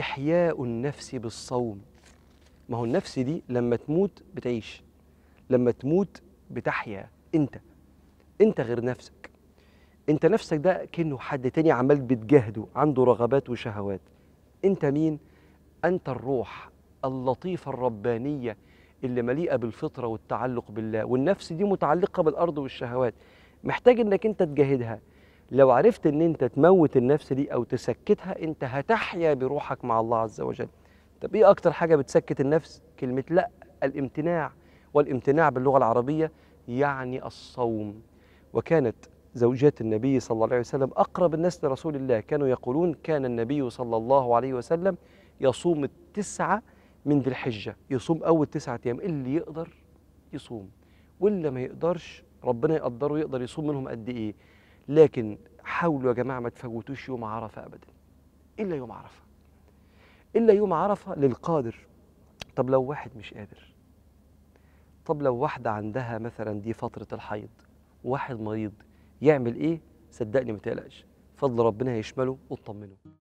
إحياء النفس بالصوم ما هو النفس دي لما تموت بتعيش لما تموت بتحيا أنت أنت غير نفسك أنت نفسك ده كأنه حد تاني عمال بتجاهده عنده رغبات وشهوات أنت مين؟ أنت الروح اللطيفة الربانية اللي مليئة بالفطرة والتعلق بالله والنفس دي متعلقة بالأرض والشهوات محتاج أنك أنت تجاهدها لو عرفت ان انت تموت النفس دي او تسكتها انت هتحيا بروحك مع الله عز وجل طب ايه اكتر حاجه بتسكت النفس كلمه لا الامتناع والامتناع باللغه العربيه يعني الصوم وكانت زوجات النبي صلى الله عليه وسلم اقرب الناس لرسول الله كانوا يقولون كان النبي صلى الله عليه وسلم يصوم التسعه من ذي الحجه يصوم اول تسعه ايام اللي يقدر يصوم واللي ما يقدرش ربنا يقدره يقدر يصوم منهم قد ايه لكن حاولوا يا جماعه ما تفوتوش يوم عرفه ابدا الا يوم عرفه الا يوم عرفه للقادر طب لو واحد مش قادر طب لو واحده عندها مثلا دي فتره الحيض واحد مريض يعمل ايه صدقني ما تقلقش فضل ربنا يشمله وتطمنه